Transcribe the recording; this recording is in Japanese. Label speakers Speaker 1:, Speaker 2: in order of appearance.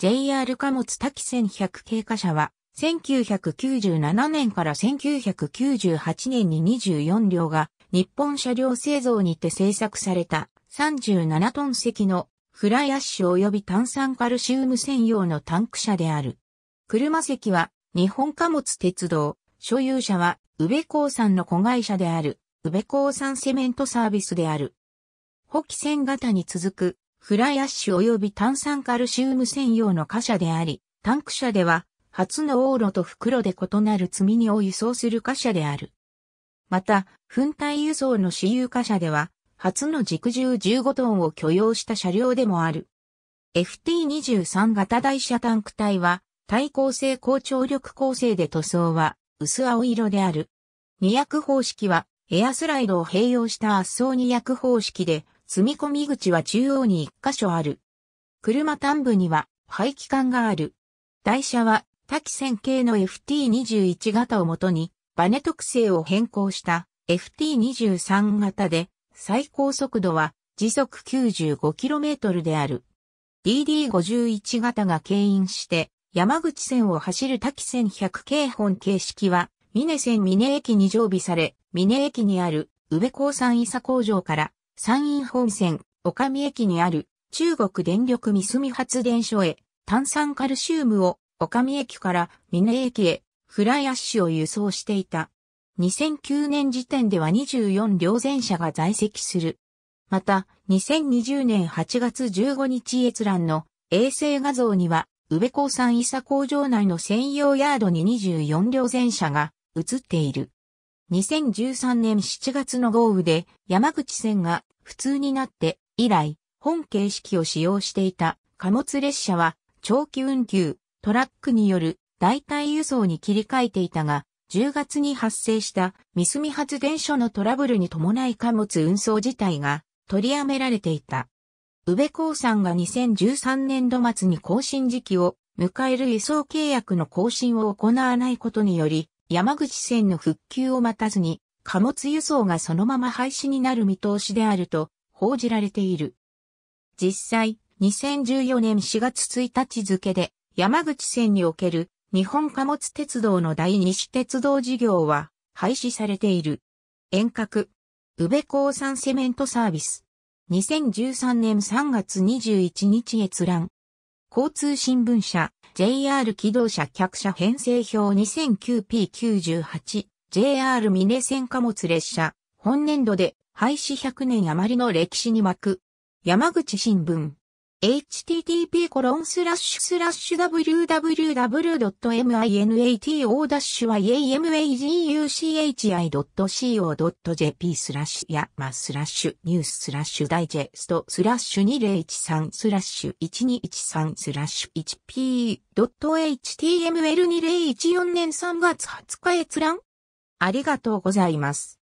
Speaker 1: JR 貨物滝1100系貨車は、1997年から1998年に24両が日本車両製造にて製作された37トン積のフライアッシュ及び炭酸カルシウム専用のタンク車である。車席は日本貨物鉄道、所有者は宇部興産の子会社である宇部興産セメントサービスである。補機線型に続くフライアッシュ及び炭酸カルシウム専用の貨車であり、タンク車では、初の往路と袋で異なる積み荷を輸送する貨車である。また、粉体輸送の私有貨車では、初の軸重15トンを許容した車両でもある。FT23 型台車タンク体は、対抗性高張力構成で塗装は、薄青色である。二役方式は、エアスライドを併用した圧送二役方式で、積み込み口は中央に1箇所ある。車端部には排気管がある。台車は多機線系の FT21 型をもとに、バネ特性を変更した FT23 型で、最高速度は時速 95km である。DD51 型が牽引して、山口線を走る多機線100系本形式は、峰線峰駅に常備され、峰駅にある宇部鉱山伊佐工場から山陰本線、岡見駅にある中国電力三隅発電所へ炭酸カルシウムを岡見駅から峰駅へフライアッシュを輸送していた。2009年時点では24両前車が在籍する。また、2020年8月15日閲覧の衛星画像には、宇部鉱山伊佐工場内の専用ヤードに24両前車が映っている。2013年7月の豪雨で山口線が普通になって以来、本形式を使用していた貨物列車は長期運休、トラックによる代替輸送に切り替えていたが、10月に発生した三隅発電所のトラブルに伴い貨物運送自体が取りやめられていた。宇部興山が2013年度末に更新時期を迎える輸送契約の更新を行わないことにより、山口線の復旧を待たずに、貨物輸送がそのまま廃止になる見通しであると報じられている。実際、2014年4月1日付で、山口線における日本貨物鉄道の第二種鉄道事業は廃止されている。遠隔、宇部鉱山セメントサービス。2013年3月21日閲覧。交通新聞社。JR 機動車客車編成表 2009P98、JR ミネ線貨物列車、本年度で廃止100年余りの歴史に巻く。山口新聞。http コロンスラッシュスラッシュ w w w m i n a t o i a m a g u c h i c o j p スラッシュやまスラッシュニューススラッシュダイジェストスラッシュ2013スラッシュ1213スラッシュ 1p.html2014 年3月20日閲覧ありがとうございます。